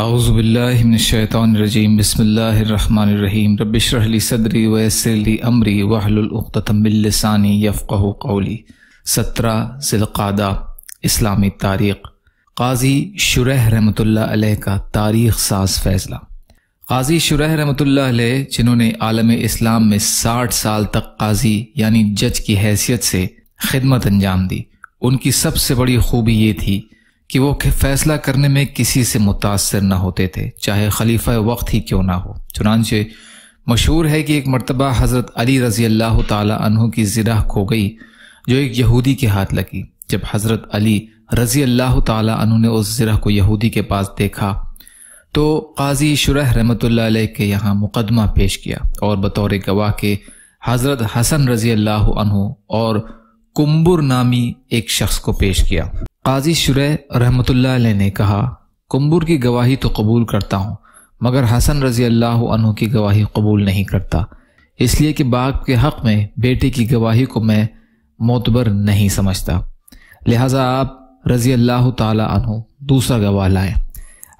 आउज़बिल्लिमिनशैतरजीम बसमीम रबिशरली सदरी वसली अमरी वाहलतमिलसानी यफ़़ कौली सत्रह सिलकादा इस्लामी तारीख़ काजी शुरह रहमतुल्लाह का तारीख़ साज फैसला काजी शुरह रहमतुल्लाह जिन्होंने आलम इस्लाम में साठ साल तक काजी यानी जज की हैसियत से खिदमत अंजाम दी उनकी सबसे बड़ी खूबी ये थी कि वो फैसला करने में किसी से मुतासर न होते थे चाहे खलीफा वक्त ही क्यों ना हो चुनानचे मशहूर है कि एक मरतबा हज़रत अली रज़ी अल्लाह तहु की ज़िरह खो गई जो एक यहूदी के हाथ लगी जब हज़रत अली रज़ी अल्लाह तहु ने उस ज़िरह को यहूदी के पास देखा तो काजी शुरह रहमत के यहाँ मुकदमा पेश किया और बतौर गवाह के हज़रत हसन रज़ी अल्लाह और कुंबुर नामी एक शख्स को पेश किया काजी शुरह रहमत ने कहा कुम्बुर की गवाही तो कबूल करता हूँ मगर हसन रजी अल्लाह अनु की गवाही कबूल नहीं करता इसलिए कि बाप के हक में बेटे की गवाही को मैं मोतबर नहीं समझता लिहाजा आप रजी अल्लाह तु दूसरा गवाह लाए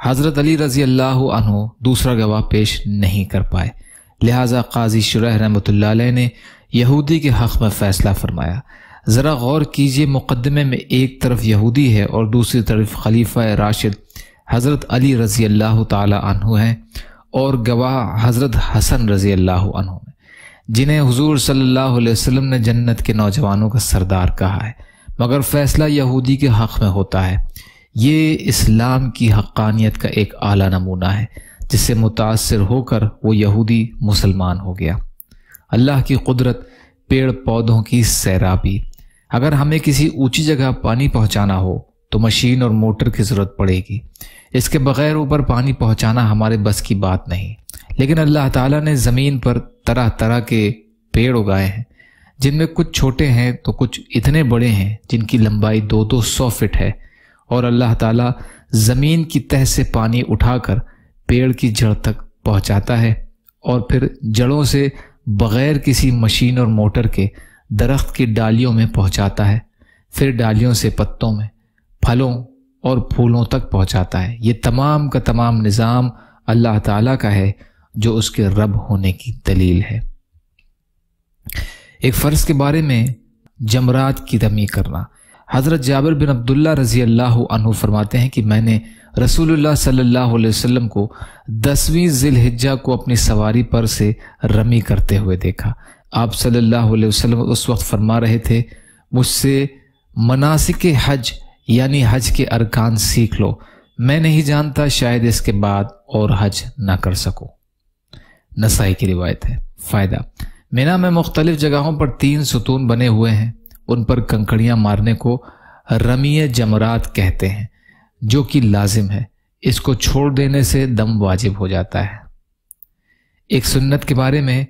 हज़रत अली रजी अल्लाह अनु दूसरा गवाह पेश नहीं कर पाए लिहाजा काजी शुरह रहमत ने यहूदी के हक में फ़ैसला फरमाया ज़रा गौर कीजिए मुकदमे में एक तरफ यहूदी है और दूसरी तरफ खलीफा राशिद हज़रत अली रज़ी अल्लाह तु हैं और गवाह हज़रत हसन रज़ी अल्लाह हैं जिन्हें हुजूर सल्लल्लाहु अलैहि वसल्लम ने जन्नत के नौजवानों का सरदार कहा है मगर फ़ैसला यहूदी के हक़ में होता है ये इस्लाम की हक्कानियत का एक आला नमूना है जिससे मुतासर होकर वो यहूदी मुसलमान हो गया अल्लाह की कुदरत पेड़ पौधों की सैराबी अगर हमें किसी ऊंची जगह पानी पहुंचाना हो तो मशीन और मोटर की ज़रूरत पड़ेगी इसके बगैर ऊपर पानी पहुंचाना हमारे बस की बात नहीं लेकिन अल्लाह ताला ने ज़मीन पर तरह तरह के पेड़ उगाए हैं जिनमें कुछ छोटे हैं तो कुछ इतने बड़े हैं जिनकी लंबाई दो दो सौ फिट है और अल्लाह ताला ज़मीन की तह से पानी उठाकर पेड़ की जड़ तक पहुंचाता है और फिर जड़ों से बगैर किसी मशीन और मोटर के दरख्त की डालियों में पहुंचाता है फिर डालियों से पत्तों में फलों और फूलों तक पहुंचाता है ये तमाम का तमाम निज़ाम अल्लाह ताला का है जो उसके रब होने की दलील है एक फ़र्ज के बारे में जमरात की दमी करना हज़रत जाबिर बिन अब्दुल्ला रज़ी अल्लाह अनु फरमाते हैं कि मैंने रसूलुल्लाह सल्लल्लाहु अलैहि वसल्लम को दसवीं जिलहिज्जा को अपनी सवारी पर से रमी करते हुए देखा आप सल्लल्लाहु अलैहि वसल्लम उस वक्त फरमा रहे थे मुझसे मनासिक हज यानी हज के अरकान सीख लो मैं नहीं जानता शायद इसके बाद और हज ना कर सकूं नसाई की रिवायत है फ़ायदा मीना में मुख्तलिफ जगहों पर तीन सुतून बने हुए हैं उन पर कंकड़ियां मारने को रमीय जमरात कहते हैं जो कि लाजिम है इसको छोड़ देने से दम वाजिब हो जाता है एक सुन्नत के बारे में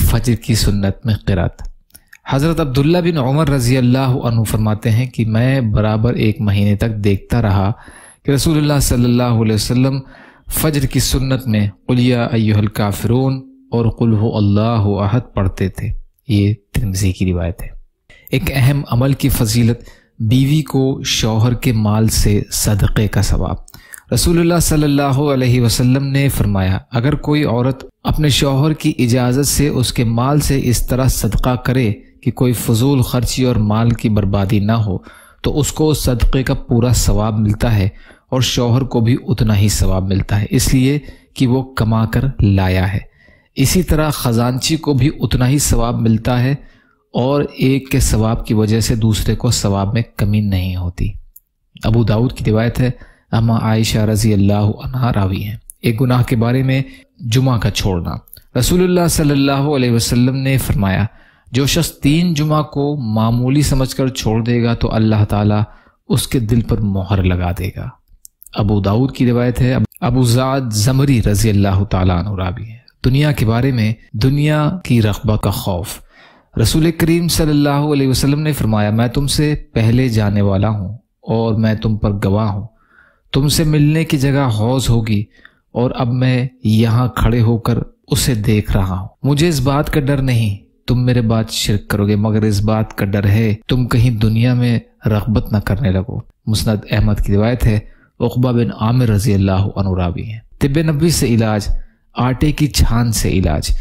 फजर की सुन्नत में किरात हज़रत अब्दुल्ला बिन उमर रज़ी अल्लाह फरमाते हैं कि मैं बराबर एक महीने तक देखता रहा कि रसूलुल्लाह सल्लल्लाहु अलैहि वसल्लम फजर की सुन्नत में उलिया अयुहल काफिरून और कुल अल्लाह अहद पढ़ते थे ये तिरमजी की रिवायत है एक अहम अमल की फजीलत बीवी को शौहर के माल से सदक़े का सवाब रसूलुल्लाह सल्लल्लाहु अलैहि वसल्लम ने फरमाया अगर कोई औरत अपने शोहर की इजाज़त से उसके माल से इस तरह सदका करे कि कोई फजूल खर्ची और माल की बर्बादी ना हो तो उसको उस सदक़े का पूरा सवाब मिलता है और शोहर को भी उतना ही सवाब मिलता है इसलिए कि वो कमा कर लाया है इसी तरह ख़जानची को भी उतना ही सवाब मिलता है और एक के सवाब की वजह से दूसरे को सवाब में कमी नहीं होती अबू दाऊद की रिवायत है अमा आयशा रजी अल्लाह रावी हैं एक गुनाह के बारे में जुमा का छोड़ना रसूलुल्लाह सल्लल्लाहु अलैहि वसल्लम ने फरमाया जो शख्स तीन जुमा को मामूली समझकर छोड़ देगा तो अल्लाह ताला उसके दिल पर मोहर लगा देगा अबू दाऊद की रिवायत है अबूजाद जमरी रजी अल्लाह तरावी है दुनिया के बारे में दुनिया की रकबा का खौफ रसूल करीम सल्लल्लाहु अलैहि वसल्लम ने फरमाया मैं तुमसे पहले जाने वाला हूँ और मैं तुम पर गवाह हूँ तुमसे मिलने की जगह हौज होगी और अब मैं यहाँ खड़े होकर उसे देख रहा हूँ मुझे इस बात का डर नहीं तुम मेरे बात शिरक करोगे मगर इस बात का डर है तुम कहीं दुनिया में रगबत न करने लगो मुस्नद अहमद की रिवायत है उकबा बिन आमिर रजी अल्लाह अनुरावी है तिब नबी से इलाज आटे की छान से इलाज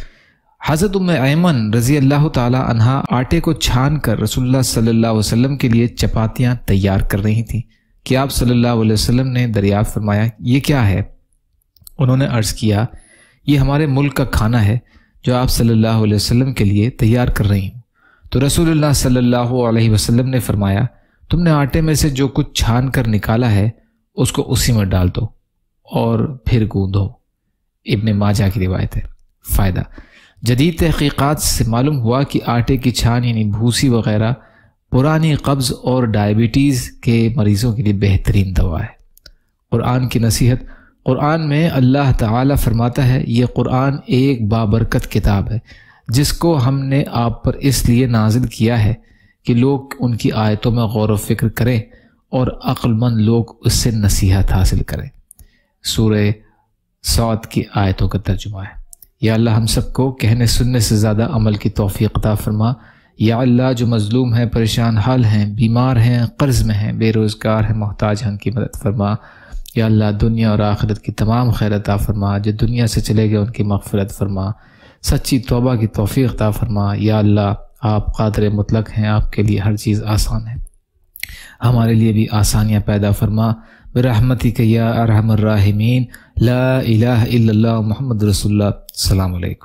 हज़रत उम ऐमन रजी अल्लाह तहा आटे को छान कर रसुल्ला सल्ला के लिए चपातियां तैयार कर रही थी कि आप सल्लल्लाहु अलैहि वसल्लम ने दरिया फरमाया ये क्या है उन्होंने अर्ज़ किया ये हमारे मुल्क का खाना है जो आप सल्लल्लाहु अलैहि वसल्लम के लिए तैयार कर रही हूँ तो रसूलुल्लाह सल्लल्लाहु अलैहि वसल्लम ने फरमाया तुमने आटे में से जो कुछ छान कर निकाला है उसको उसी में डाल दो और फिर गूंदो इबन माजा की रिवायत है फ़ायदा जदीद तहकीक़ात से मालूम हुआ कि आटे की छान यानी भूसी वगैरह पुरानी कब्ज़ और डायबिटीज़ के मरीज़ों के लिए बेहतरीन दवा है क़ुरान की नसीहत क़ुरान में अल्लाह ताला फरमाता है ये क़ुरान एक बाबरकत किताब है जिसको हमने आप पर इसलिए नाजिल किया है कि लोग उनकी आयतों में गौर फिक्र करें और अक्लमंद लोग उससे नसीहत हासिल करें सूर्य सौत की आयतों का तर्जुमा है या अल्लाह हम सबको कहने सुनने से ज़्यादा अमल की तोफ़ी अता फरमा या अल्लाह जो मज़लूम है परेशान हाल हैं बीमार हैं कर्ज़ में हैं बेरोज़गार हैं मोहताज हैं उनकी मदद फरमा या अल्लाह दुनिया और आखिरत की तमाम खैरत अता फरमा जो दुनिया से चले गए उनकी मफफ़रत फरमा सच्ची तोबा की तोफ़ी अता फरमा या अल्लाह आप कादर मुतलक हैं आपके लिए हर चीज़ आसान है हमारे लिए भी आसानियाँ पैदा फरमा बरहमती के या ला महमद इल्लल्लाह मोहम्मद रसूलुल्लाह